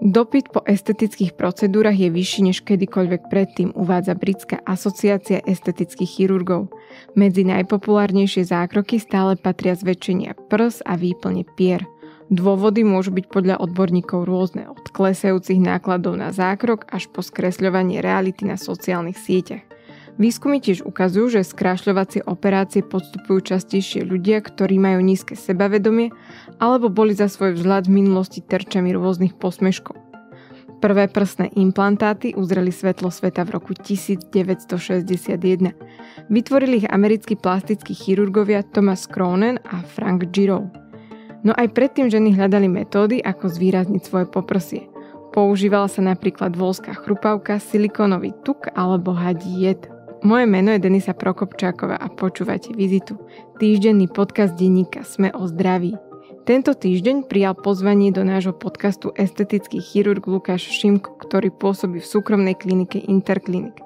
Dopyt po estetických procedúrach je vyšší než kedykoľvek predtým, uvádza Britská asociácia estetických chirurgov. Medzi najpopulárnejšie zákroky stále patria zväčšenia prs a výplne pier. Dôvody môžu byť podľa odborníkov rôzne, od klesajúcich nákladov na zákrok až po skresľovanie reality na sociálnych sieťach. Výskumy tiež ukazujú, že skrášľovacie operácie podstupujú častejšie ľudia, ktorí majú nízke sebavedomie alebo boli za svoj vzhľad v minulosti terčami rôznych posmeškov. Prvé prsné implantáty uzreli svetlo sveta v roku 1961. Vytvorili ich americkí plastickí chirurgovia Thomas Cronen a Frank Giro. No aj predtým ženy hľadali metódy, ako zvýrazniť svoje poprsie. Používala sa napríklad volská chrupavka, silikónový tuk alebo hadí jed. Moje meno je Denisa Prokopčáková a počúvate Vizitu, týždenný podcast denníka Sme o zdraví. Tento týždeň prijal pozvanie do nášho podcastu estetický chirurg Lukáš Šimko, ktorý pôsobí v súkromnej klinike Interklinik.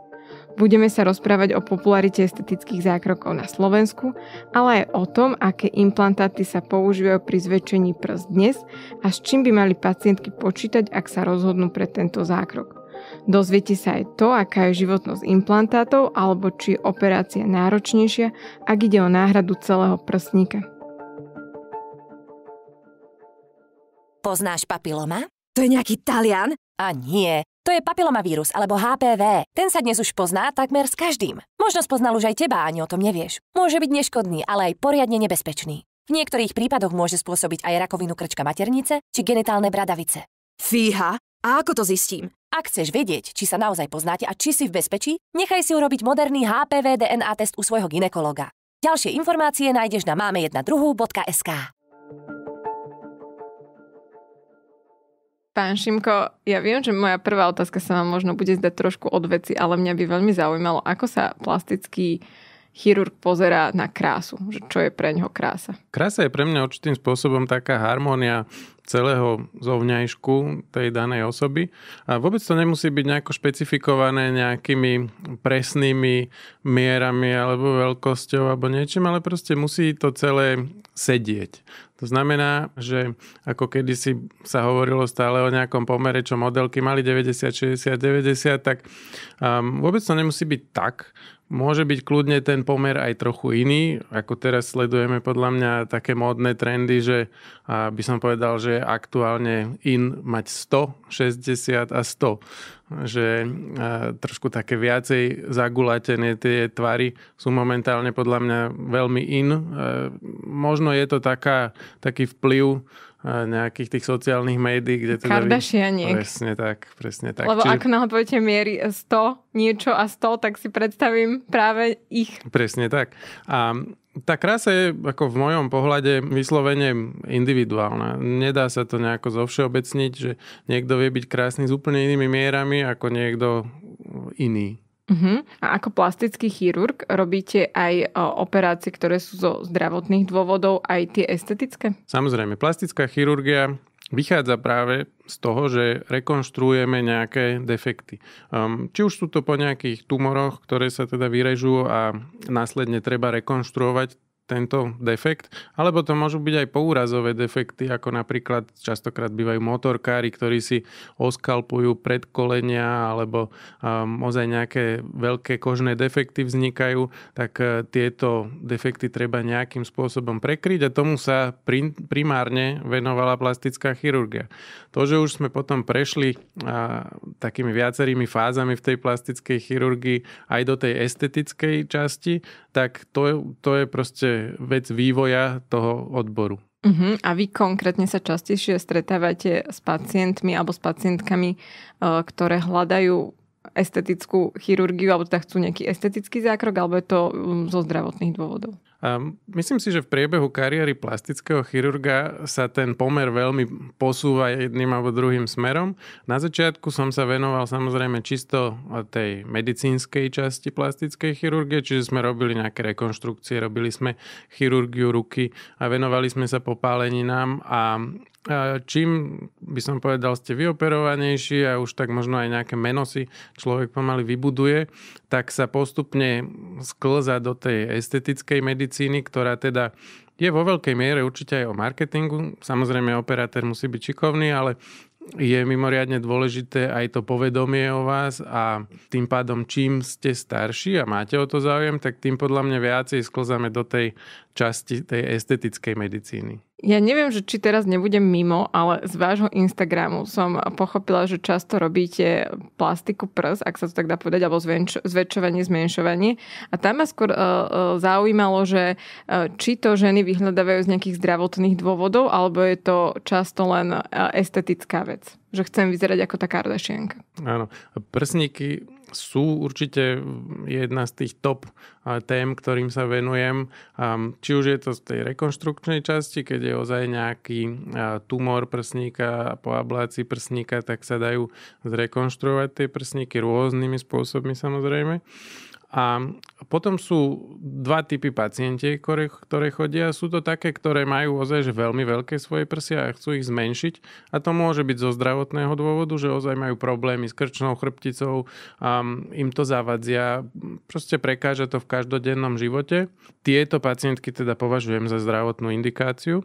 Budeme sa rozprávať o popularite estetických zákrokov na Slovensku, ale aj o tom, aké implantáty sa používajú pri zväčšení prst dnes a s čím by mali pacientky počítať, ak sa rozhodnú pre tento zákrok. Dozviete sa aj to, aká je životnosť implantátov alebo či operácia náročnejšia, ak ide o náhradu celého prstníka. Poznáš papiloma? To je nejaký Talian? A nie, to je papilomavírus alebo HPV. Ten sa dnes už pozná takmer s každým. Možno spoznal už aj teba, ani o tom nevieš. Môže byť neškodný, ale aj poriadne nebezpečný. V niektorých prípadoch môže spôsobiť aj rakovinu krčka maternice či genitálne bradavice. Fíha, a ako to zistím? Ak chceš vedieť, či sa naozaj poznáte a či si v bezpečí, nechaj si urobiť moderný HPV DNA test u svojho ginekologa. Ďalšie informácie nájdeš na máme 1 Pán Šimko, ja viem, že moja prvá otázka sa vám možno bude zdať trošku od veci, ale mňa by veľmi zaujímalo, ako sa plastický chirurg pozerá na krásu, že čo je pre neho krása. Krása je pre mňa určitým spôsobom taká harmónia celého zovňajšku tej danej osoby. A vôbec to nemusí byť nejako špecifikované nejakými presnými mierami alebo veľkosťou alebo niečím, ale proste musí to celé sedieť. To znamená, že ako kedysi sa hovorilo stále o nejakom pomere, čo modelky mali 90, 60, 90, tak um, vôbec to nemusí byť tak. Môže byť kľudne ten pomer aj trochu iný, ako teraz sledujeme podľa mňa také módne trendy, že by som povedal, že aktuálne in mať 100, 60 a 100. Že trošku také viacej zagulatené tie tvary sú momentálne podľa mňa veľmi in. Možno je to taká, taký vplyv nejakých tých sociálnych médií, kde teda... Kardashianiek. Vy... Presne tak, presne tak. Lebo Čiže... ak nahodujete miery 100, niečo a 100, tak si predstavím práve ich. Presne tak. A tá krása je ako v mojom pohľade vyslovene individuálna. Nedá sa to nejako zovšeobecniť, že niekto vie byť krásny s úplne inými mierami ako niekto iný. Uh-huh. A ako plastický chirurg robíte aj e, operácie, ktoré sú zo zdravotných dôvodov, aj tie estetické? Samozrejme, plastická chirurgia vychádza práve z toho, že rekonštruujeme nejaké defekty. Um, či už sú to po nejakých tumoroch, ktoré sa teda vyrežujú a následne treba rekonštruovať tento defekt, alebo to môžu byť aj pourazové defekty, ako napríklad častokrát bývajú motorkári, ktorí si oskalpujú predkolenia alebo um, ozaj nejaké veľké kožné defekty vznikajú, tak uh, tieto defekty treba nejakým spôsobom prekryť a tomu sa prim- primárne venovala plastická chirurgia. To, že už sme potom prešli uh, takými viacerými fázami v tej plastickej chirurgii aj do tej estetickej časti, tak to, to je proste vec vývoja toho odboru. Uh-huh. A vy konkrétne sa častejšie stretávate s pacientmi alebo s pacientkami, e, ktoré hľadajú estetickú chirurgiu alebo tak chcú nejaký estetický zákrok alebo je to mm, zo zdravotných dôvodov? myslím si, že v priebehu kariéry plastického chirurga sa ten pomer veľmi posúva jedným alebo druhým smerom. Na začiatku som sa venoval samozrejme čisto tej medicínskej časti plastickej chirurgie, čiže sme robili nejaké rekonštrukcie, robili sme chirurgiu ruky a venovali sme sa popáleninám a čím by som povedal, ste vyoperovanejší a už tak možno aj nejaké meno si človek pomaly vybuduje, tak sa postupne sklza do tej estetickej medicíny, ktorá teda je vo veľkej miere určite aj o marketingu. Samozrejme, operátor musí byť čikovný, ale je mimoriadne dôležité aj to povedomie o vás a tým pádom čím ste starší a máte o to záujem, tak tým podľa mňa viacej sklzame do tej časti tej estetickej medicíny. Ja neviem, že či teraz nebudem mimo, ale z vášho Instagramu som pochopila, že často robíte plastiku prs, ak sa to tak dá povedať, alebo zvenč- zväčšovanie, zmenšovanie. A tam ma skôr uh, zaujímalo, že uh, či to ženy vyhľadávajú z nejakých zdravotných dôvodov, alebo je to často len uh, estetická vec. Že chcem vyzerať ako tá Kardashianka. Áno. Prsníky sú určite jedna z tých top e, tém, ktorým sa venujem. Či už je to z tej rekonštrukčnej časti, keď je ozaj nejaký e, tumor prsníka a po ablácii prsníka, tak sa dajú zrekonštruovať tie prsníky rôznymi spôsobmi samozrejme. A potom sú dva typy pacienti, ktoré, ktoré chodia. Sú to také, ktoré majú ozaj že veľmi veľké svoje prsia a chcú ich zmenšiť. A to môže byť zo zdravotného dôvodu, že ozaj majú problémy s krčnou chrbticou, a im to zavadzia. Proste prekáža to v každodennom živote. Tieto pacientky teda považujem za zdravotnú indikáciu.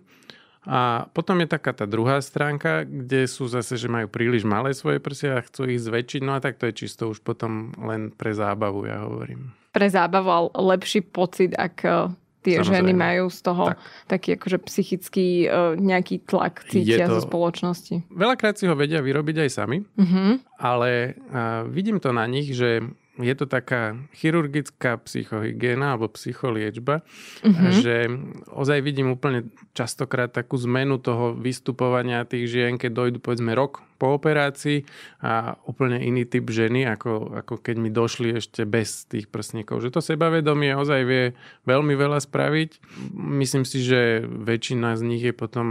A potom je taká tá druhá stránka, kde sú zase, že majú príliš malé svoje prsia a chcú ich zväčšiť, no a tak to je čisto už potom len pre zábavu, ja hovorím. Pre zábavu, ale lepší pocit, ak e, tie Samozrejme. ženy majú z toho tak. taký akože psychický e, nejaký tlak cítia to... zo spoločnosti. Veľakrát si ho vedia vyrobiť aj sami, mm-hmm. ale e, vidím to na nich, že je to taká chirurgická psychohygiena alebo psycholiečba, mm-hmm. že ozaj vidím úplne častokrát takú zmenu toho vystupovania tých žien, keď dojdu povedzme rok po operácii a úplne iný typ ženy, ako, ako keď mi došli ešte bez tých prsníkov. Že to sebavedomie ozaj vie veľmi veľa spraviť. Myslím si, že väčšina z nich je potom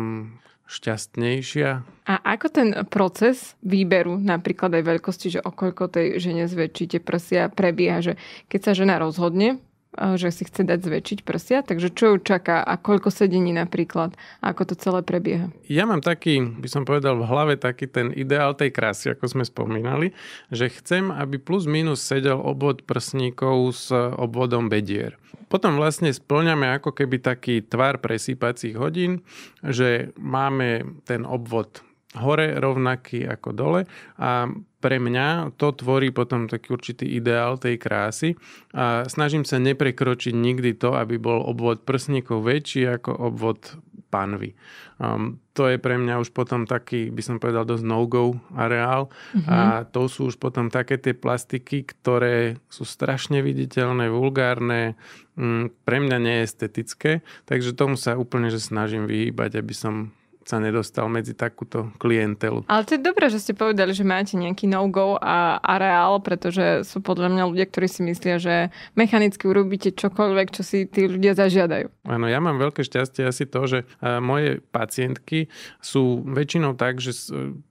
šťastnejšia. A ako ten proces výberu napríklad aj veľkosti, že okoľko tej žene zväčšíte prsia prebieha, že keď sa žena rozhodne, že si chce dať zväčšiť prsia, takže čo ju čaká a koľko sedení napríklad, a ako to celé prebieha? Ja mám taký, by som povedal v hlave, taký ten ideál tej krásy, ako sme spomínali, že chcem, aby plus minus sedel obvod prsníkov s obvodom bedier. Potom vlastne splňame ako keby taký tvar presýpacích hodín, že máme ten obvod hore rovnaký ako dole a pre mňa to tvorí potom taký určitý ideál tej krásy a snažím sa neprekročiť nikdy to, aby bol obvod prsníkov väčší ako obvod panvy. Um, to je pre mňa už potom taký, by som povedal, dosť no-go areál mm-hmm. a mhm. to sú už potom také tie plastiky, ktoré sú strašne viditeľné, vulgárne, um, pre mňa neestetické, takže tomu sa úplne že snažím vyhýbať, aby som sa nedostal medzi takúto klientelu. Ale to je dobré, že ste povedali, že máte nejaký no-go a areál, pretože sú podľa mňa ľudia, ktorí si myslia, že mechanicky urobíte čokoľvek, čo si tí ľudia zažiadajú. Áno, ja mám veľké šťastie asi to, že e, moje pacientky sú väčšinou tak, že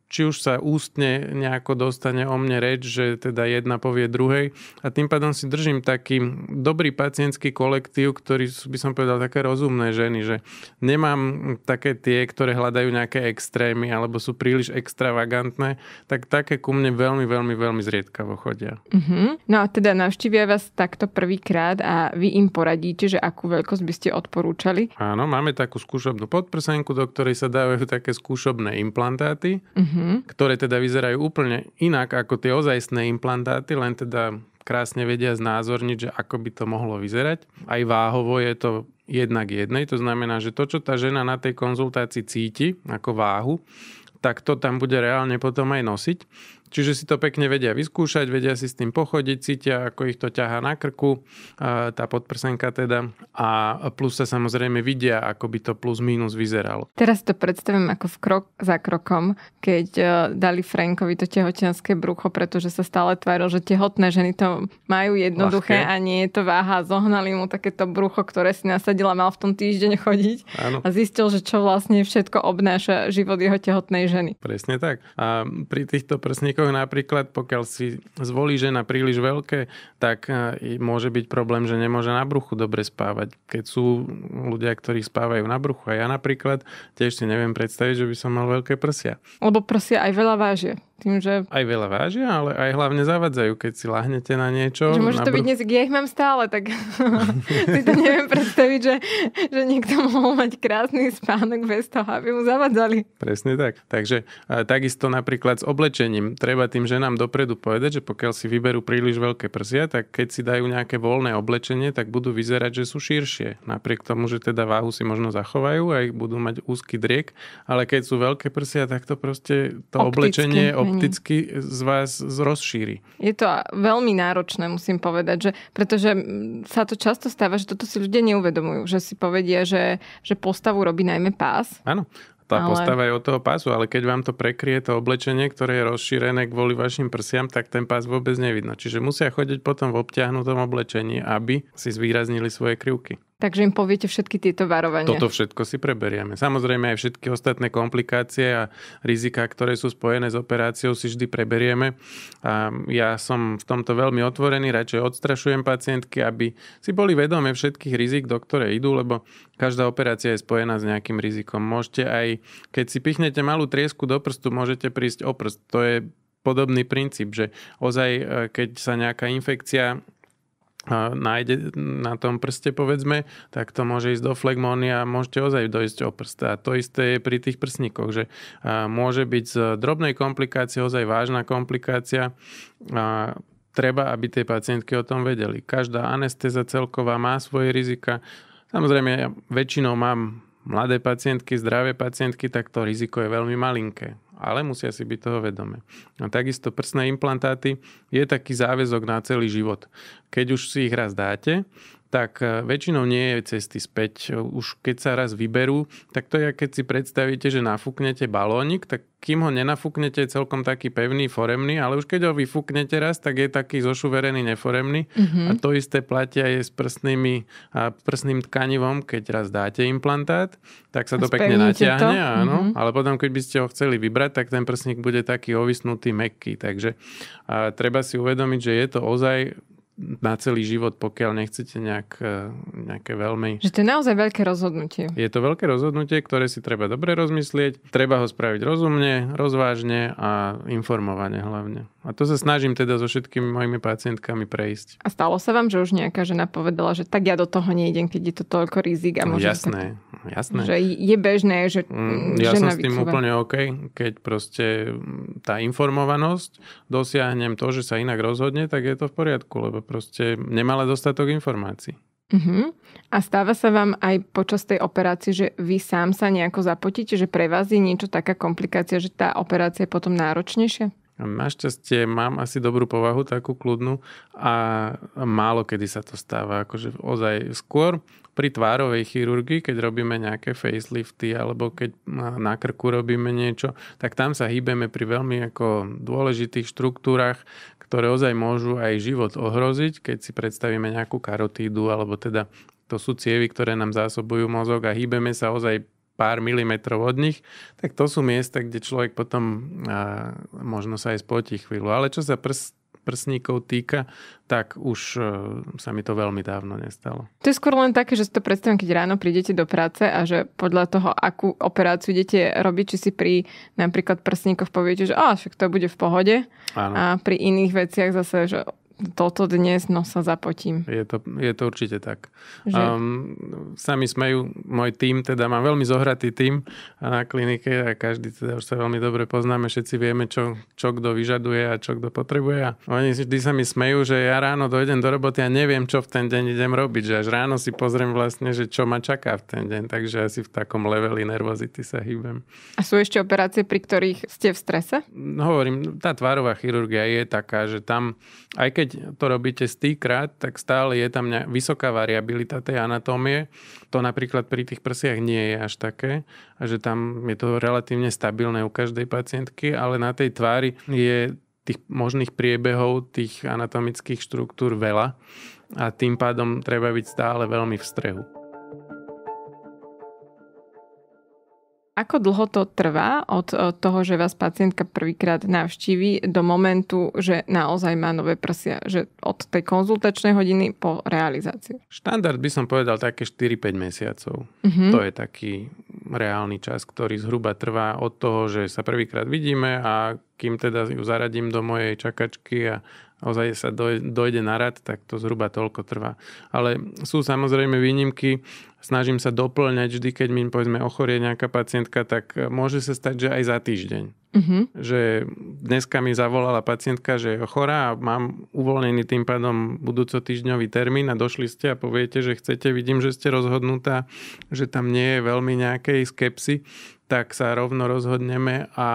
či už sa ústne nejako dostane o mne reč, že teda jedna povie druhej. A tým pádom si držím taký dobrý pacientský kolektív, ktorý sú, by som povedal, také rozumné ženy, že nemám také tie, ktoré hľadajú nejaké extrémy alebo sú príliš extravagantné, tak také ku mne veľmi, veľmi, veľmi zriedkavo chodia. Uh-huh. No a teda navštívia vás takto prvýkrát a vy im poradíte, že akú veľkosť by ste odporúčali? Áno, máme takú skúšobnú podprsenku, do ktorej sa dávajú také skúšobné implantáty. Uh-huh mm-hmm. ktoré teda vyzerajú úplne inak ako tie ozajstné implantáty, len teda krásne vedia znázorniť, že ako by to mohlo vyzerať. Aj váhovo je to jednak jednej, to znamená, že to, čo tá žena na tej konzultácii cíti ako váhu, tak to tam bude reálne potom aj nosiť. Čiže si to pekne vedia vyskúšať, vedia si s tým pochodiť, cítia, ako ich to ťahá na krku, e, tá podprsenka teda. A plus sa samozrejme vidia, ako by to plus minus vyzeralo. Teraz to predstavím ako v krok za krokom, keď e, dali Frankovi to tehotenské brucho, pretože sa stále tváril, že tehotné ženy to majú jednoduché Ľahké. a nie je to váha. Zohnali mu takéto brucho, ktoré si nasadila, mal v tom týždeň chodiť ano. a zistil, že čo vlastne všetko obnáša život jeho tehotnej ženy. Presne tak. A pri týchto prsníkoch štátnikoch napríklad, pokiaľ si zvolí žena príliš veľké, tak e, môže byť problém, že nemôže na bruchu dobre spávať. Keď sú ľudia, ktorí spávajú na bruchu, a ja napríklad tiež si neviem predstaviť, že by som mal veľké prsia. Lebo prsia aj veľa vážia. Tým, že... Aj veľa vážia, ale aj hlavne zavadzajú, keď si lahnete na niečo. Že môže na to byť dnes, ja ich mám stále, tak si to neviem predstaviť, že, že niekto mohol mať krásny spánok bez toho, aby mu zavadzali. Presne tak. Takže e, takisto napríklad s oblečením. Treba tým ženám dopredu povedať, že pokiaľ si vyberú príliš veľké prsia, tak keď si dajú nejaké voľné oblečenie, tak budú vyzerať, že sú širšie. Napriek tomu, že teda váhu si možno zachovajú a ich budú mať úzky driek, ale keď sú veľké prsia, tak to proste to Opticky. oblečenie mhm opticky z vás rozšíri. Je to veľmi náročné, musím povedať, že, pretože sa to často stáva, že toto si ľudia neuvedomujú, že si povedia, že, že postavu robí najmä pás. Áno, tá ale... postava je od toho pásu, ale keď vám to prekrie to oblečenie, ktoré je rozšírené kvôli vašim prsiam, tak ten pás vôbec nevidno. Čiže musia chodiť potom v obťahnutom oblečení, aby si zvýraznili svoje krivky. Takže im poviete všetky tieto varovania. Toto všetko si preberieme. Samozrejme aj všetky ostatné komplikácie a rizika, ktoré sú spojené s operáciou, si vždy preberieme. A ja som v tomto veľmi otvorený, radšej odstrašujem pacientky, aby si boli vedomé všetkých rizik, do ktoré idú, lebo každá operácia je spojená s nejakým rizikom. Môžete aj, keď si pichnete malú triesku do prstu, môžete prísť o prst. To je podobný princíp, že ozaj, e, keď sa nejaká infekcia nájde na tom prste, povedzme, tak to môže ísť do flegmóny a môžete ozaj dojsť o prst. A to isté je pri tých prsníkoch, že môže byť z drobnej komplikácie ozaj vážna komplikácia. A treba, aby tie pacientky o tom vedeli. Každá anestéza celková má svoje rizika. Samozrejme, ja väčšinou mám mladé pacientky, zdravé pacientky, tak to riziko je veľmi malinké ale musia si byť toho vedomé. A takisto prsné implantáty je taký záväzok na celý život. Keď už si ich raz dáte, tak e, väčšinou nie je cesty späť. Už keď sa raz vyberú, tak to je, keď si predstavíte, že nafúknete balónik, tak kým ho nenafúknete, je celkom taký pevný, foremný, ale už keď ho vyfúknete raz, tak je taký zošuverený, neforemný. Mm-hmm. A to isté platia aj s prstnými, a prstným tkanivom, keď raz dáte implantát, tak sa to pekne natiahne, to? áno. Mm-hmm. Ale potom, keď by ste ho chceli vybrať, tak ten prsník bude taký ovisnutý, meký. Takže a treba si uvedomiť, že je to ozaj na celý život, pokiaľ nechcete nejak, e, nejaké veľmi... Že to je naozaj veľké rozhodnutie. Je to veľké rozhodnutie, ktoré si treba dobre rozmyslieť. Treba ho spraviť rozumne, rozvážne a informovane hlavne. A to sa snažím teda so všetkými mojimi pacientkami prejsť. A stalo sa vám, že už nejaká žena povedala, že tak ja do toho nejdem, keď je to toľko rizik a no môžem Jasné, tak, jasné. Že je bežné, že mm, mm Ja som s tým vycúva. úplne OK, keď proste tá informovanosť, dosiahnem to, že sa inak rozhodne, tak je to v poriadku, lebo proste nemala dostatok informácií. Uhum. A stáva sa vám aj počas tej operácie, že vy sám sa nejako zapotíte, že pre vás je niečo taká komplikácia, že tá operácia je potom náročnejšia? Našťastie mám asi dobrú povahu, takú kľudnú a málo kedy sa to stáva. Akože ozaj skôr pri tvárovej chirurgii, keď robíme nejaké facelifty alebo keď na krku robíme niečo, tak tam sa hýbeme pri veľmi ako dôležitých štruktúrach, ktoré ozaj môžu aj život ohroziť, keď si predstavíme nejakú karotídu alebo teda to sú cievy, ktoré nám zásobujú mozog a hýbeme sa ozaj pár milimetrov od nich, tak to sú miesta, kde človek potom a, možno sa aj spotí chvíľu. Ale čo sa prs, prsníkov týka, tak už a, e, sa mi to veľmi dávno nestalo. To je skôr len také, že si to predstavím, keď ráno prídete do práce a že podľa toho, akú operáciu idete robiť, či si pri napríklad prsníkoch poviete, že a však to bude v pohode. Áno. A pri iných veciach zase, že toto dnes, no sa zapotím. Je to, je to určite tak. Že? Um, sami ju, môj tým, teda mám veľmi zohratý tým na klinike a každý teda už sa veľmi dobre poznáme, všetci vieme, čo, čo kto vyžaduje a čo kto potrebuje. A oni vždy sa mi smejú, že ja ráno dojdem do roboty a neviem, čo v ten deň idem robiť, že až ráno si pozriem vlastne, že čo ma čaká v ten deň, takže asi v takom leveli nervozity sa hýbem. A sú ešte operácie, pri ktorých ste v strese? Hovorím, tá tvárová chirurgia je taká, že tam, aj keď keď to robíte stýkrát, tak stále je tam vysoká variabilita tej anatómie. To napríklad pri tých prsiach nie je až také, a že tam je to relatívne stabilné u každej pacientky, ale na tej tvári je tých možných priebehov, tých anatomických štruktúr veľa a tým pádom treba byť stále veľmi v strehu. Ako dlho to trvá od eh, toho, že vás pacientka prvýkrát navštíví do momentu, že naozaj má nové prsia? Že od tej konzultačnej hodiny po realizáciu? Štandard by som povedal také 4-5 mesiacov. Uh-huh. To je taký reálny čas, ktorý zhruba trvá od toho, že sa prvýkrát vidíme a kým teda ju zaradím do mojej čakačky a ozaj sa dojde na rad, tak to zhruba toľko trvá. Ale sú samozrejme výnimky, snažím sa doplňať vždy, keď mi povedzme ochorie nejaká pacientka, tak e, môže sa stať, že aj za týždeň. Mm-hmm. Že dneska mi zavolala pacientka, že je chorá a mám uvoľnený tým pádom budúco týždňový termín a došli ste a poviete, že chcete, vidím, že ste rozhodnutá, že tam nie je veľmi nejakej skepsy, tak sa rovno rozhodneme a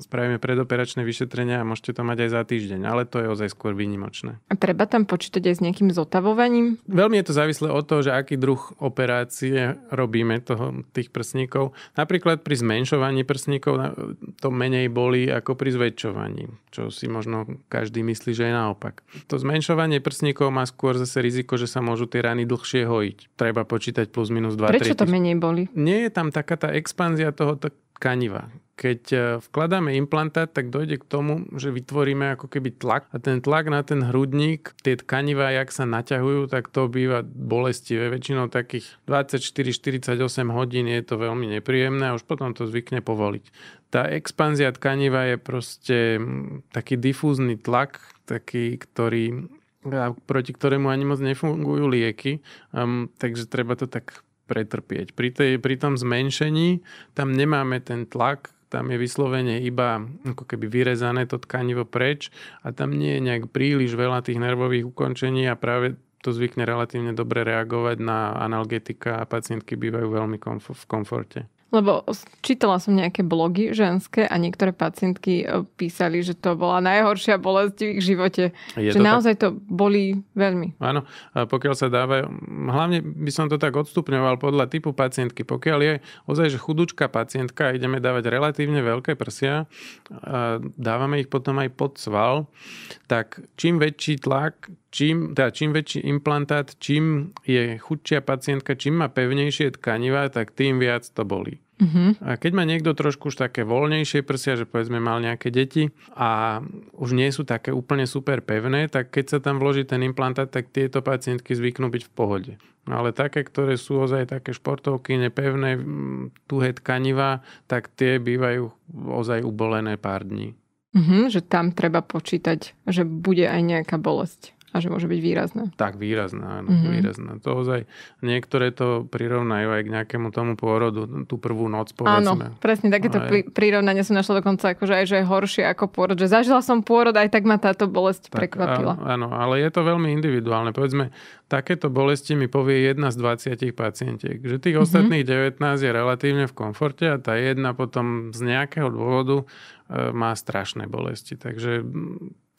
spravíme predoperačné vyšetrenia a môžete to mať aj za týždeň, ale to je ozaj skôr výnimočné. A treba tam počítať aj s nejakým zotavovaním? Veľmi je to závislé od toho, že aký druh operácie robíme toho, tých prsníkov. Napríklad pri zmenšovaní prsníkov to menej boli ako pri zväčšovaní, čo si možno každý myslí, že je naopak. To zmenšovanie prsníkov má skôr zase riziko, že sa môžu tie rany dlhšie hojiť. Treba počítať plus minus 2 Prečo 3 to menej boli? Nie je tam taká tá expanzia energia toho tkaniva. Keď e, vkladáme implantát, tak dojde k tomu, že vytvoríme ako keby tlak a ten tlak na ten hrudník, tie tkanivá, jak sa naťahujú, tak to býva bolestivé. Väčšinou takých 24-48 hodín je to veľmi nepríjemné a už potom to zvykne povoliť. Tá expanzia tkaniva je proste taký difúzny tlak, taký, ktorý proti ktorému ani moc nefungujú lieky, um, takže treba to tak pretrpieť. Pri, tej, pri tom zmenšení tam nemáme ten tlak, tam je vyslovene iba ako keby vyrezané to tkanivo preč a tam nie je nejak príliš veľa tých nervových ukončení a práve to zvykne relatívne dobre reagovať na analgetika a pacientky bývajú veľmi komf- v komforte. Lebo čítala som nejaké blogy ženské a niektoré pacientky e, písali, že to bola najhoršia bolesť v ich živote. Je že to naozaj tak? to boli veľmi. Áno, pokiaľ sa dáva, hlavne by som to tak odstupňoval podľa typu pacientky. Pokiaľ je ozaj, že chudúčka pacientka, ideme dávať relatívne veľké prsia, dávame ich potom aj pod sval, tak čím väčší tlak, čím, teda čím väčší implantát, čím je chudšia pacientka, čím má pevnejšie tkaniva, tak tým viac to bolí. Uh-huh. A keď má niekto trošku už také voľnejšie prsia, že povedzme mal nejaké deti a už nie sú také úplne super pevné, tak keď sa tam vloží ten implantát, tak tieto pacientky zvyknú byť v pohode. No ale také, ktoré sú ozaj také športovky, nepevné, tuhé tkaniva, tak tie bývajú ozaj ubolené pár dní. Uh-huh, že tam treba počítať, že bude aj nejaká bolesť. A že môže byť výrazná. Tak, výrazná, áno, mm-hmm. výrazná. To ozaj, niektoré to prirovnajú aj k nejakému tomu pôrodu, tú prvú noc, povedzme. Áno, presne, takéto aj... Pri, prirovnanie som našla dokonca, akože aj, že je horšie ako pôrod, že zažila som pôrod, aj tak ma táto bolesť tak, prekvapila. Áno, ale je to veľmi individuálne. Povedzme, takéto bolesti mi povie jedna z 20 pacientiek, že tých mhm. ostatných mm-hmm. 19 je relatívne v komforte a tá jedna potom z nejakého dôvodu e, má strašné bolesti. Takže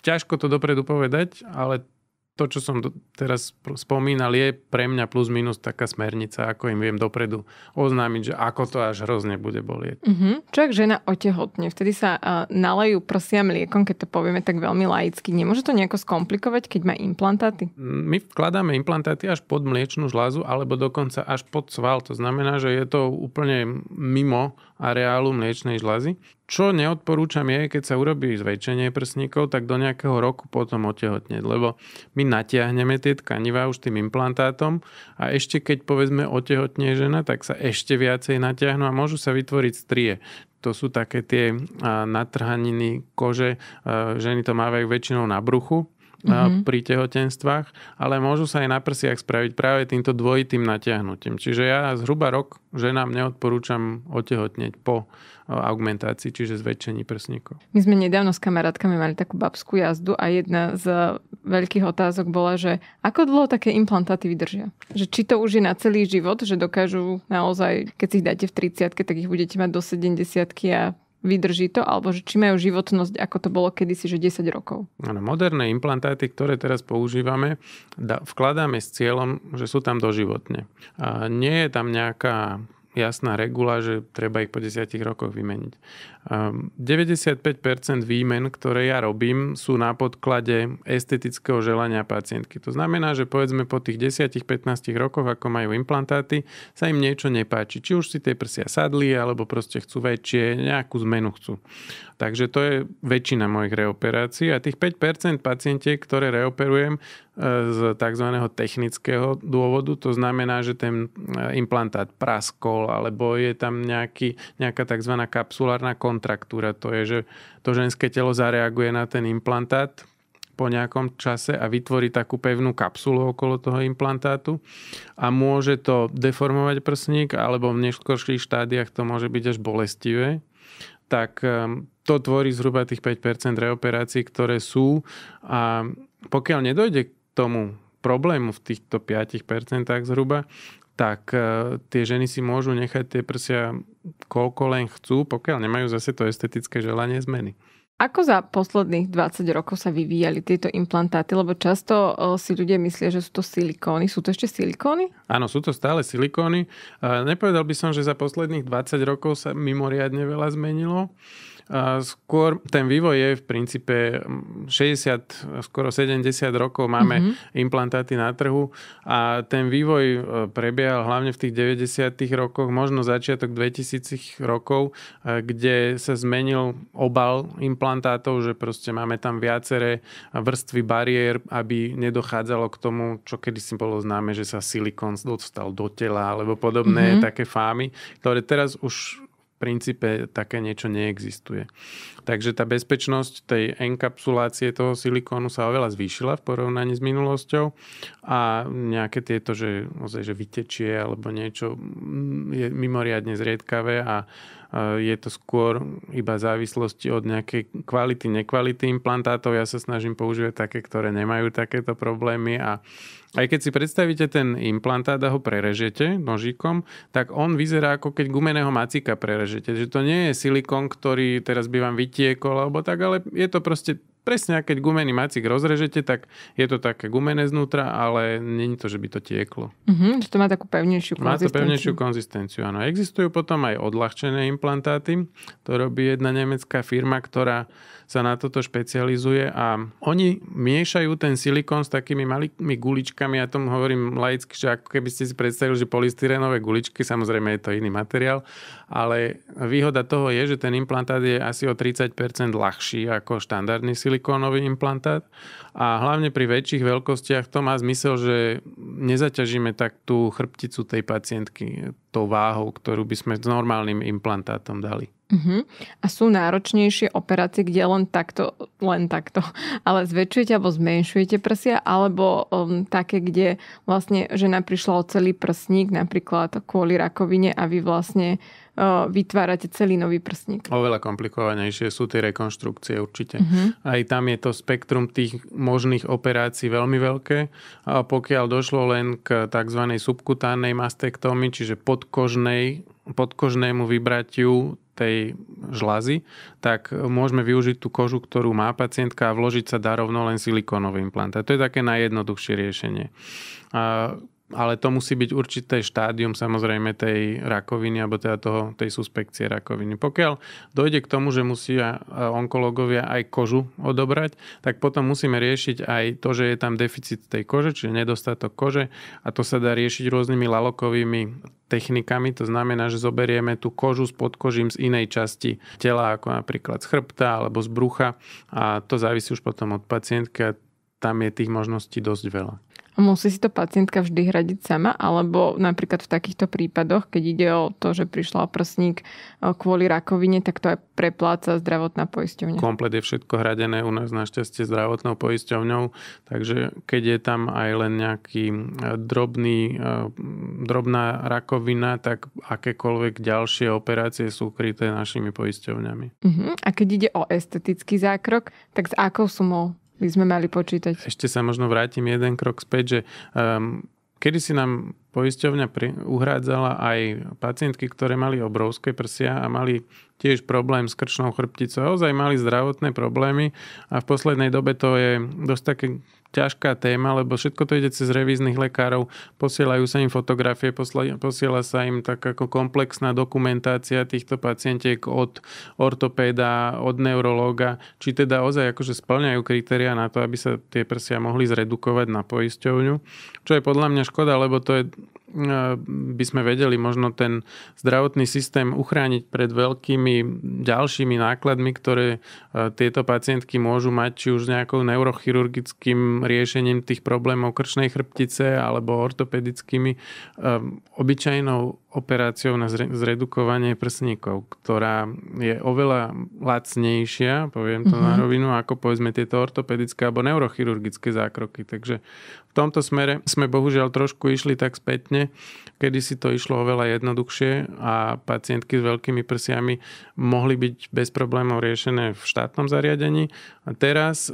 ťažko to dopredu povedať, ale to, čo som teraz spomínal, je pre mňa plus minus taká smernica, ako im viem dopredu oznámiť, že ako to až hrozne bude bolieť. Mm-hmm. Čo ak žena otehotne, vtedy sa uh, nalejú prosia mliekom, keď to povieme tak veľmi laicky. Nemôže to nejako skomplikovať, keď má implantáty? My vkladáme implantáty až pod mliečnú žlázu, alebo dokonca až pod sval. To znamená, že je to úplne mimo areálu mliečnej žľazy. Čo neodporúčam je, keď sa urobí zväčšenie prsníkov, tak do nejakého roku potom otehotneť, lebo my natiahneme tie tkanivá už tým implantátom a ešte keď povedzme otehotnie žena, tak sa ešte viacej natiahnu a môžu sa vytvoriť strie. To sú také tie natrhaniny kože, ženy to mávajú väčšinou na bruchu, mm-hmm. pri tehotenstvách, ale môžu sa aj na prsiach spraviť práve týmto dvojitým natiahnutím. Čiže ja zhruba rok ženám neodporúčam otehotneť po augmentácii, čiže zväčšení prsníkov. My sme nedávno s kamarátkami mali takú babskú jazdu a jedna z veľkých otázok bola, že ako dlho také implantáty vydržia? Že či to už je na celý život, že dokážu naozaj, keď si ich dáte v 30 tak ich budete mať do 70 a vydrží to, alebo že či majú životnosť, ako to bolo kedysi, že 10 rokov. Ano, moderné implantáty, ktoré teraz používame, vkladáme s cieľom, že sú tam doživotne. A nie je tam nejaká jasná regula, že treba ich po 10 rokoch vymeniť. 95% ehm, výmen, ktoré ja robím, sú na podklade estetického želania pacientky. To znamená, že povedzme po tých 10-15 rokoch, ako majú implantáty, sa im niečo nepáči. Či už si tie prsia sadli, alebo proste chcú väčšie, nejakú zmenu chcú. Takže to je väčšina mojich reoperácií a tých 5% pacientiek, ktoré reoperujem e, z tzv. technického dôvodu, to znamená, že ten e, implantát praskol, alebo je tam nejaký, nejaká tzv. kapsulárna kon kontraktúra. To je, že to ženské telo zareaguje na ten implantát po nejakom čase a vytvorí takú pevnú kapsulu okolo toho implantátu a môže to deformovať prsník alebo v neskôrších štádiách to môže byť až bolestivé. Tak ehm, to tvorí zhruba tých 5% reoperácií, ktoré sú a pokiaľ nedojde k tomu problému v týchto 5% zhruba, tak ehm, tie ženy si môžu nechať tie prsia koľko len chcú, pokiaľ nemajú zase to estetické želanie zmeny. Ako za posledných 20 rokov sa vyvíjali tieto implantáty? Lebo často e, si ľudia myslia, že sú to silikóny. Sú to ešte silikóny? Áno, sú to stále silikóny. E, nepovedal by som, že za posledných 20 rokov sa mimoriadne veľa zmenilo. Skôr ten vývoj je v princípe 60, skoro 70 rokov máme mm-hmm. implantáty na trhu a ten vývoj e, prebiehal hlavne v tých 90 rokoch, možno začiatok 2000 rokov, e, kde sa zmenil obal implantátov, že proste máme tam viaceré vrstvy bariér, aby nedochádzalo k tomu, čo kedy si bolo známe, že sa silikon dostal do tela alebo podobné mm-hmm. také fámy, ktoré teraz už princípe také niečo neexistuje. Takže tá bezpečnosť tej enkapsulácie toho silikónu sa oveľa zvýšila v porovnaní s minulosťou a nejaké tieto, že, ozaj, že vytečie alebo niečo mm, je mimoriadne zriedkavé a je to skôr iba v závislosti od nejakej kvality, nekvality implantátov. Ja sa snažím používať také, ktoré nemajú takéto problémy a aj keď si predstavíte ten implantát a ho prerežete nožíkom, tak on vyzerá ako keď gumeného macika prerežete. Že to nie je silikon, ktorý teraz by vám vytiekol alebo tak, ale je to proste presne, keď gumený macik rozrežete, tak je to také gumené znútra, ale není to, že by to tieklo. Mm-hmm, že to má takú pevnejšiu má konzistenciu. Má to pevnejšiu konzistenciu, áno. Existujú potom aj odľahčené implantáty. To robí jedna nemecká firma, ktorá sa na toto špecializuje a oni miešajú ten silikón s takými malými guličkami, ja tomu hovorím laicky, že ako keby ste si predstavili, že polystyrenové guličky, samozrejme je to iný materiál, ale výhoda toho je, že ten implantát je asi o 30% ľahší ako štandardný silikón silikónový implantát. A hlavne pri väčších veľkostiach to má zmysel, že nezaťažíme tak tú chrbticu tej pacientky tou váhou, ktorú by sme s normálnym implantátom dali. Uh-huh. A sú náročnejšie operácie, kde len takto, len takto, ale zväčšujete alebo zmenšujete prsia, alebo um, také, kde vlastne žena prišla o celý prsník, napríklad kvôli rakovine a vy vlastne vytvárate celý nový prstník. Oveľa komplikovanejšie sú tie rekonštrukcie určite. Uh-huh. Aj tam je to spektrum tých možných operácií veľmi veľké. A pokiaľ došlo len k tzv. subkutánnej mastektómii, čiže podkožnej, podkožnému vybratiu tej žlazy, tak môžeme využiť tú kožu, ktorú má pacientka a vložiť sa darovno len silikónový implant. A to je také najjednoduchšie riešenie. A ale to musí byť určité štádium samozrejme tej rakoviny alebo teda toho, tej suspekcie rakoviny. Pokiaľ dojde k tomu, že musia e, onkológovia aj kožu odobrať, tak potom musíme riešiť aj to, že je tam deficit tej kože, čiže nedostatok kože a to sa dá riešiť rôznymi lalokovými technikami, to znamená, že zoberieme tú kožu s podkožím z inej časti tela, ako napríklad z chrbta alebo z brucha a to závisí už potom od pacientky a tam je tých možností dosť veľa. Musí si to pacientka vždy hradiť sama, alebo napríklad v takýchto prípadoch, keď ide o to, že prišla prsník kvôli rakovine, tak to aj prepláca zdravotná poisťovňa. Komplet je všetko hradené u nás našťastie zdravotnou poisťovňou, takže keď je tam aj len nejaký e, drobný, e, drobná rakovina, tak akékoľvek ďalšie operácie sú kryté našimi poisťovňami. Uh-huh. A keď ide o estetický zákrok, tak s akou sumou by sme mali počítať. Ešte sa možno vrátim jeden krok späť, že um, kedy si nám poisťovňa pri, uhrádzala aj pacientky, ktoré mali obrovské prsia a mali tiež problém s krčnou chrbticou, ozaj mali zdravotné problémy a v poslednej dobe to je dosť také ťažká téma, lebo všetko to ide cez revíznych lekárov, posielajú sa im fotografie, posiela sa im tak ako komplexná dokumentácia týchto pacientiek od ortopéda, od neurológa, či teda ozaj akože splňajú kritéria na to, aby sa tie prsia mohli zredukovať na poisťovňu, čo je podľa mňa škoda, lebo to je um, Ehm, by sme vedeli možno ten zdravotný systém uchrániť pred veľkými ďalšími nákladmi, ktoré e, tieto pacientky môžu mať, či už nejakou neurochirurgickým riešením tých problémov krčnej chrbtice alebo ortopedickými ehm, obyčajnou operáciou na zredukovanie prsníkov, ktorá je oveľa lacnejšia, poviem to mm-hmm. na mhm. rovinu, ako povedzme tieto ortopedické alebo neurochirurgické zákroky. Takže v tomto smere sme bohužiaľ trošku išli tak spätne vlastne. Kedy si to išlo oveľa jednoduchšie a pacientky s veľkými prsiami mohli byť bez problémov riešené v štátnom zariadení. A teraz e,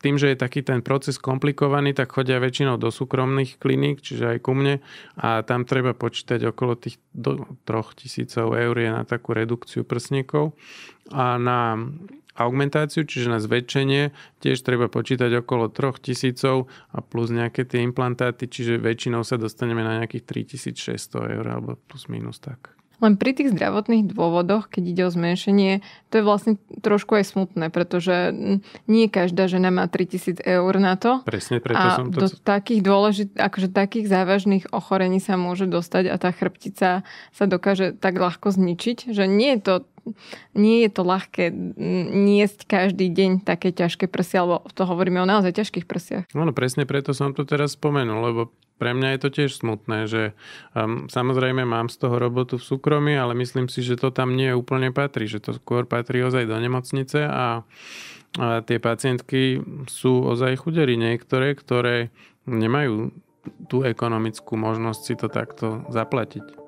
tým, že je taký ten proces komplikovaný, tak chodia väčšinou do súkromných kliník, čiže aj ku mne a tam treba počítať okolo tých do 3000 eur je na takú redukciu prsníkov a na augmentáciu, čiže na zväčšenie, tiež treba počítať okolo 3000 a plus nejaké tie implantáty, čiže väčšinou sa dostaneme na nejakých 3600 eur alebo plus minus tak. Len pri tých zdravotných dôvodoch, keď ide o zmenšenie, to je vlastne trošku aj smutné, pretože nie každá žena má 3000 eur na to. Presne, preto a som to... do takých dôležit- akože takých závažných ochorení sa môže dostať a tá chrbtica sa dokáže tak ľahko zničiť, že nie je to nie je to ľahké niesť každý deň také ťažké prsia, lebo to hovoríme o naozaj ťažkých prsiach. No, no presne preto som to teraz spomenul, lebo pre mňa je to tiež smutné, že um, samozrejme mám z toho robotu v súkromí, ale myslím si, že to tam nie úplne patrí, že to skôr patrí ozaj do nemocnice a, a tie pacientky sú ozaj chudery niektoré, ktoré nemajú tú ekonomickú možnosť si to takto zaplatiť.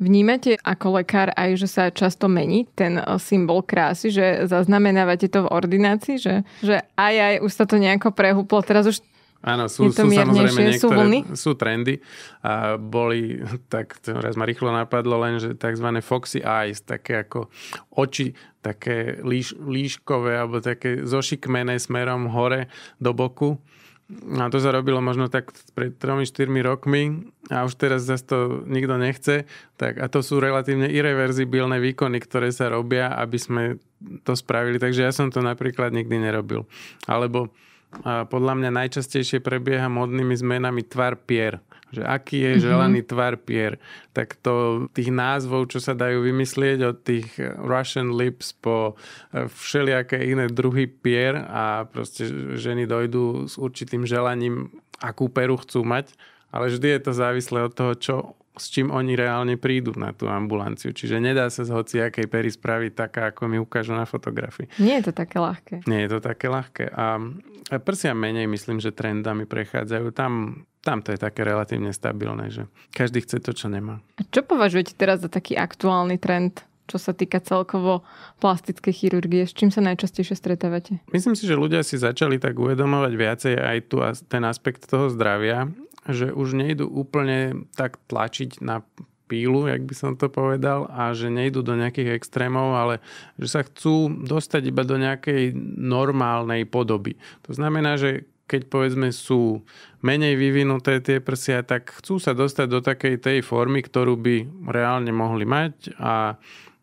Vnímate ako lekár aj, že sa často mení ten eh, symbol krásy, že zaznamenávate to v ordinácii, že, že aj, aj už sa to nejako prehúplo, teraz už Áno, sú, sú samozrejme niektoré, sú, sú trendy. A boli, tak raz ma rýchlo napadlo len, že tzv. foxy eyes, také ako oči, také líš, líškové alebo také zošikmené smerom hore do boku a to sa robilo možno tak pred 3-4 rokmi a už teraz zase to nikto nechce. Tak, a to sú relatívne irreverzibilné výkony, ktoré sa robia, aby sme to spravili. Takže ja som to napríklad nikdy nerobil. Alebo a podľa mňa najčastejšie prebieha modnými zmenami tvar pier že aký je mm-hmm. želaný tvar pier, tak to tých názvov, čo sa dajú vymyslieť od tých Russian lips po e, všelijaké iné druhy pier a proste ženy dojdú s určitým želaním, akú peru chcú mať, ale vždy je to závislé od toho, čo s čím oni reálne prídu na tú ambulanciu. Čiže nedá sa z hociakej pery spraviť taká, ako mi ukážu na fotografii. Nie je to také ľahké. Nie je to také ľahké. A prsia menej, myslím, že trendami prechádzajú. Tam tam to je také relatívne stabilné, že každý chce to, čo nemá. A čo považujete teraz za taký aktuálny trend, čo sa týka celkovo plastickej chirurgie? S čím sa najčastejšie stretávate? Myslím si, že ľudia si začali tak uvedomovať viacej aj tu a ten aspekt toho zdravia, že už nejdu úplne tak tlačiť na pílu, jak by som to povedal, a že nejdu do nejakých extrémov, ale že sa chcú dostať iba do nejakej normálnej podoby. To znamená, že keď povedzme sú menej vyvinuté tie prsia, tak chcú sa dostať do takej tej formy, ktorú by reálne mohli mať a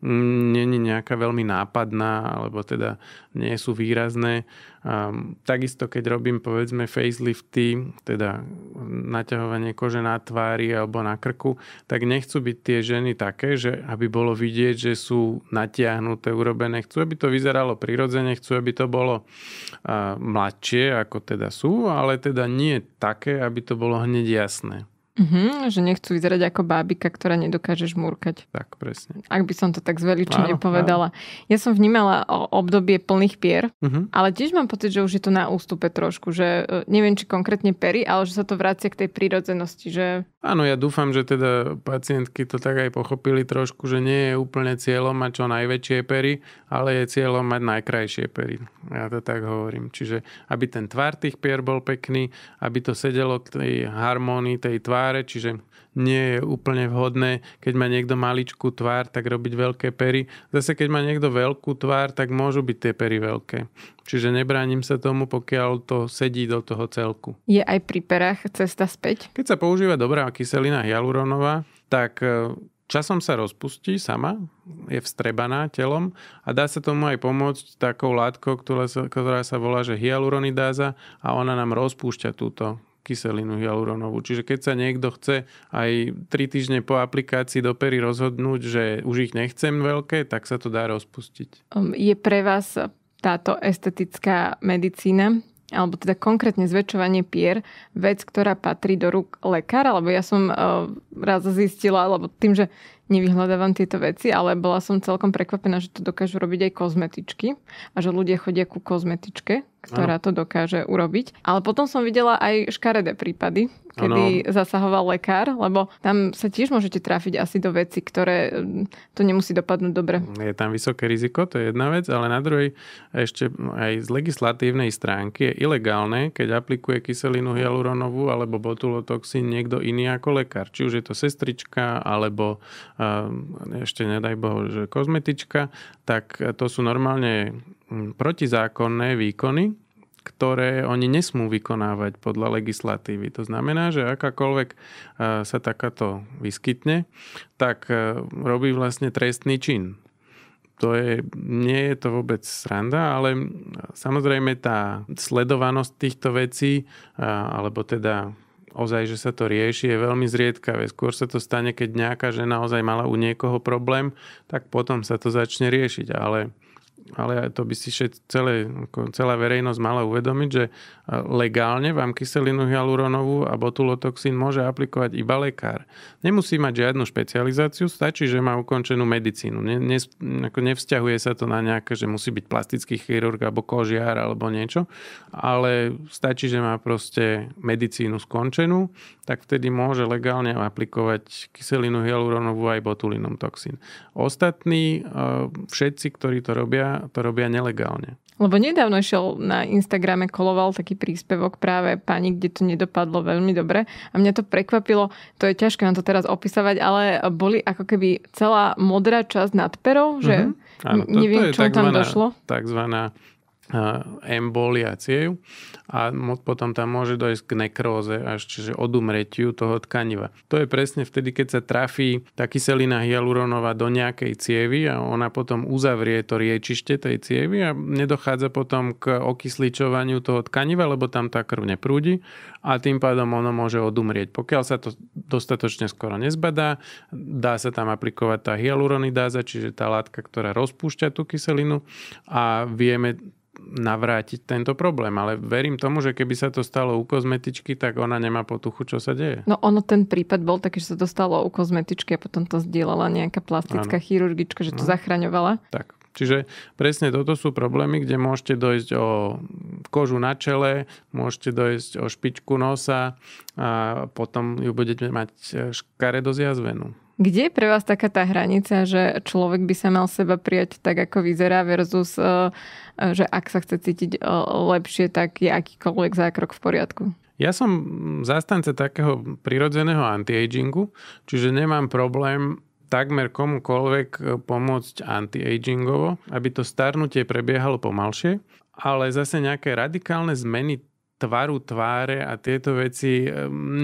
není nejaká veľmi nápadná, alebo teda nie sú výrazné. Um, takisto, keď robím povedzme facelifty, teda naťahovanie kože na tvári alebo na krku, tak nechcú byť tie ženy také, že aby bolo vidieť, že sú natiahnuté, urobené. Chcú, aby to vyzeralo prirodzene, chcú, aby to bolo uh, mladšie, ako teda sú, ale teda nie také, aby to bolo hneď jasné. Uh-huh, že nechcú vyzerať ako bábika, ktorá nedokáže žmúrkať. Tak, presne. Ak by som to tak zveličene povedala. Áno. Ja som vnímala obdobie plných pier, uh-huh. ale tiež mám pocit, že už je to na ústupe trošku, že e, neviem, či konkrétne pery, ale že sa to vracia k tej prírodzenosti, že Áno, ja dúfam, že teda pacientky to tak aj pochopili trošku, že nie je úplne cieľom mať čo najväčšie pery, ale je cieľom mať najkrajšie pery. Ja to tak hovorím. Čiže aby ten tvár tých pier bol pekný, aby to sedelo k tej harmónii tej tváre, čiže nie je úplne vhodné, keď má niekto maličkú tvár, tak robiť veľké pery. Zase keď má niekto veľkú tvár, tak môžu byť tie pery veľké. Čiže nebránim sa tomu, pokiaľ to sedí do toho celku. Je aj pri perách cesta späť? Keď sa používa dobrá kyselina hyaluronová, tak e, časom sa rozpustí sama, je vstrebaná telom a dá sa tomu aj pomôcť takou látkou, ktorá sa, ktorá sa volá že hyaluronidáza a ona nám rozpúšťa túto kyselinu hyaluronovú. Čiže keď sa niekto chce aj 3 týždne po aplikácii do pery rozhodnúť, že už ich nechcem veľké, tak sa to dá rozpustiť. Um, je pre vás táto estetická medicína alebo teda konkrétne zväčšovanie pier, vec, ktorá patrí do rúk lekára, lebo ja som uh, raz zistila, alebo tým, že nevyhľadávam tieto veci, ale bola som celkom prekvapená, že to dokážu robiť aj kozmetičky a že ľudia chodia ku kozmetičke, ktorá ano. to dokáže urobiť. Ale potom som videla aj škaredé prípady, kedy ano. zasahoval lekár, lebo tam sa tiež môžete trafiť asi do veci, ktoré mm, to nemusí dopadnúť dobre. Je tam vysoké riziko, to je jedna vec, ale na druhej ešte no, aj z legislatívnej stránky je ilegálne, keď aplikuje kyselinu hyaluronovú alebo botulotoxín niekto iný ako lekár. Či už je to sestrička alebo ehm, ešte nedaj bohu, že kozmetička, tak to sú normálne protizákonné výkony, ktoré oni nesmú vykonávať podľa legislatívy. To znamená, že akákoľvek e, sa takáto vyskytne, tak e, robí vlastne trestný čin. To je, nie je to vôbec sranda, ale samozrejme tá sledovanosť týchto vecí, e, alebo teda ozaj, že sa to rieši, je veľmi zriedkavé. Skôr sa to stane, keď nejaká žena ozaj mala u niekoho problém, tak potom sa to začne riešiť. Ale ale to by si celé, celá verejnosť mala uvedomiť, že e, legálne vám kyselinu hyaluronovú a botulotoxín môže aplikovať iba lekár. Nemusí mať žiadnu špecializáciu, stačí, že má ukončenú medicínu. Ne, ne, ako nevzťahuje sa to na nejaké, že musí byť plastický chirurg alebo kožiar alebo niečo, ale stačí, že má proste medicínu skončenú, tak vtedy môže legálne aplikovať kyselinu hyaluronovú aj botulinum toxín. Ostatní, e, všetci, ktorí to robia, to robia nelegálne. Lebo nedávno šiel na Instagrame, koloval taký príspevok práve pani, kde to nedopadlo veľmi dobre a mňa to prekvapilo, to je ťažké na to teraz opisovať, ale boli ako keby celá modrá časť nad perou, že mm-hmm. Áno, to, neviem, to je čo tam došlo. Takzvaná Eh, embólia a potom tam môže dojsť k nekróze, až čiže odumretiu toho tkaniva. To je presne vtedy, keď sa trafí tá kyselina hyaluronová do nejakej cievy a ona potom uzavrie to riečište tej cievy a nedochádza potom k okysličovaniu toho tkaniva, lebo tam tá krv neprúdi a tým pádom ono môže odumrieť. Pokiaľ sa to dostatočne skoro nezbadá, dá sa tam aplikovať tá hyaluronidáza, čiže tá látka, ktorá rozpúšťa tú kyselinu a vieme navrátiť tento problém. Ale verím tomu, že keby sa to stalo u kozmetičky, tak ona nemá potuchu, čo sa deje. No ono, ten prípad bol taký, že sa to stalo u kozmetičky a potom to zdieľala nejaká plastická ano. chirurgička, že to ano. zachraňovala. Tak. Čiže presne toto sú problémy, kde môžete dojsť o kožu na čele, môžete dojsť o špičku nosa a potom ju budete mať škaredo zjazvenú. Kde je pre vás taká tá hranica, že človek by sa mal seba prijať tak, ako vyzerá versus, e, e, že ak sa chce cítiť e, lepšie, tak je akýkoľvek zákrok v poriadku? Ja som zastanca takého prirodzeného anti-agingu, čiže nemám problém takmer komukoľvek pomôcť anti-agingovo, aby to starnutie prebiehalo pomalšie, ale zase nejaké radikálne zmeny tvaru tváre a tieto veci,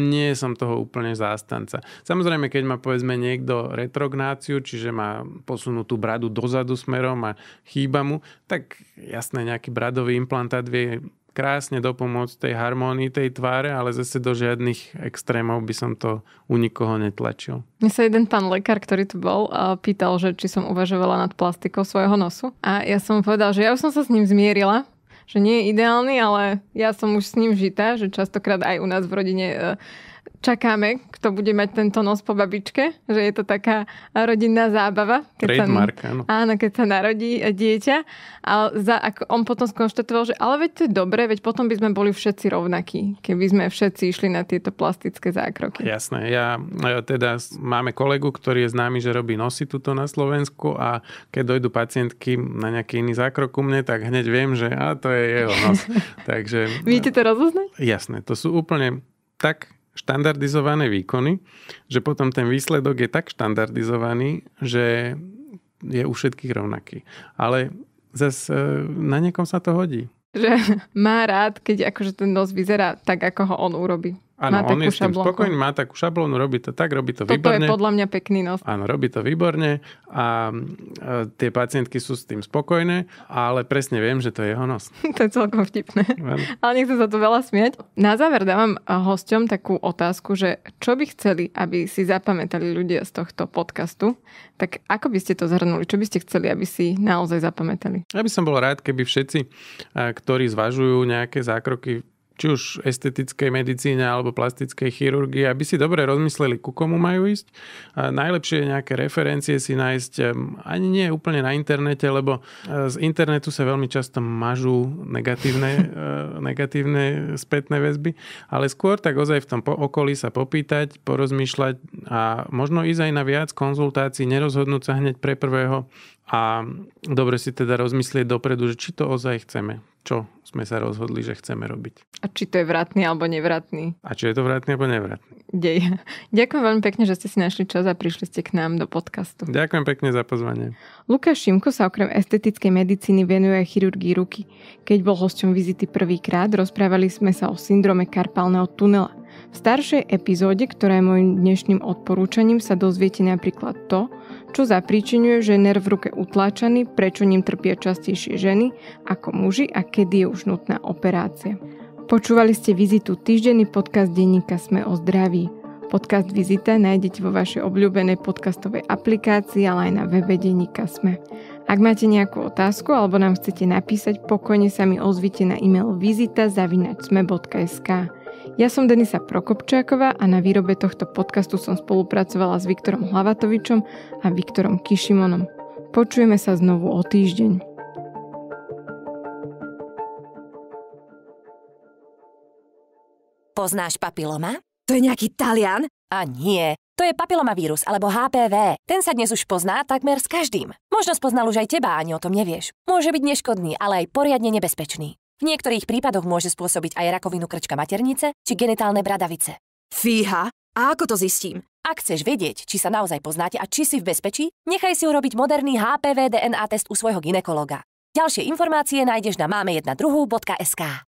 nie som toho úplne zástanca. Samozrejme, keď má povedzme niekto retrognáciu, čiže má posunutú bradu dozadu smerom a chýba mu, tak jasné, nejaký bradový implantát vie krásne dopomôcť tej harmónii tej tváre, ale zase do žiadnych extrémov by som to u nikoho netlačil. Mne sa jeden pán lekár, ktorý tu bol, pýtal, že či som uvažovala nad plastikou svojho nosu. A ja som povedal, že ja už som sa s ním zmierila, že nie je ideálny, ale ja som už s ním žitá, že častokrát aj u nás v rodine e, čakáme, kto bude mať tento nos po babičke, že je to taká rodinná zábava. Keď Trademark, sa, áno. Áno, keď sa narodí dieťa. A za, ako on potom skonštatoval, že ale veď to je dobre, veď potom by sme boli všetci rovnakí, keby sme všetci išli na tieto plastické zákroky. Jasné, ja e, teda máme kolegu, ktorý je známy, že robí nosy tuto na Slovensku a keď dojdu pacientky na nejaký iný zákrok u mne, tak hneď viem, že a to je jeho nos. Takže... Víte e, to rozoznať? Jasné, to sú úplne tak štandardizované výkony, že potom ten výsledok je tak štandardizovaný, že je u všetkých rovnaký. Ale zase e, na niekom sa to hodí. Že má rád, keď akože ten nos vyzerá tak, ako ho on urobí. Áno, on je s tým spokojný, má takú šablónu, robí to tak, robí to Toto výborne. Toto je podľa mňa pekný nos. Áno, robí to výborne a e, tie pacientky sú s tým spokojné, ale presne viem, že to je jeho nos. to je celkom vtipné. Ano. Ale nechcem sa to veľa smieť. Na záver dávam e, hosťom takú otázku, že čo by chceli, aby si zapamätali ľudia z tohto podcastu, tak ako by ste to zhrnuli? Čo by ste chceli, aby si naozaj zapamätali? Ja by som bol rád, keby všetci, e, ktorí zvažujú nejaké zákroky či už estetickej medicíne alebo plastickej chirurgie, aby si dobre rozmysleli, ku komu majú ísť. A najlepšie je nejaké referencie si nájsť ani nie úplne na internete, lebo e, z internetu sa veľmi často mažú negatívne, e, negatívne spätné väzby, ale skôr tak ozaj v tom okolí sa popýtať, porozmýšľať a možno ísť aj na viac konzultácií, nerozhodnúť sa hneď pre prvého a dobre si teda rozmyslieť dopredu, že či to ozaj chceme čo sme sa rozhodli, že chceme robiť. A či to je vratný alebo nevratný. A či je to vratný alebo nevratný. Dej. Ďakujem veľmi pekne, že ste si našli čas a prišli ste k nám do podcastu. Ďakujem pekne za pozvanie. Lukáš Šimko sa okrem estetickej medicíny venuje aj chirurgii ruky. Keď bol hosťom vizity prvýkrát, rozprávali sme sa o syndrome karpálneho tunela – v staršej epizóde, ktorá je môjim dnešným odporúčaním, sa dozviete napríklad to, čo zapríčinuje, že je nerv v ruke utláčaný, prečo ním trpia častejšie ženy ako muži a kedy je už nutná operácia. Počúvali ste Vizitu, týždenný podcast denníka Sme o zdraví. Podcast Vizita nájdete vo vašej obľúbenej podcastovej aplikácii, ale aj na webe denníka Sme. Ak máte nejakú otázku alebo nám chcete napísať, pokojne sa mi ozvite na e-mail vizita.sme.sk. Ja som Denisa Prokopčáková a na výrobe tohto podcastu som spolupracovala s Viktorom Hlavatovičom a Viktorom Kišimonom. Počujeme sa znovu o týždeň. Poznáš papiloma? To je nejaký talian? A nie, to je papilomavírus alebo HPV. Ten sa dnes už pozná takmer s každým. Možno spoznal už aj teba, ani o tom nevieš. Môže byť neškodný, ale aj poriadne nebezpečný. V niektorých prípadoch môže spôsobiť aj rakovinu krčka maternice či genitálne bradavice. Fíha, a ako to zistím? Ak chceš vedieť, či sa naozaj poznáte a či si v bezpečí, nechaj si urobiť moderný HPV DNA test u svojho ginekologa. Ďalšie informácie nájdeš na máme1druhu.sk.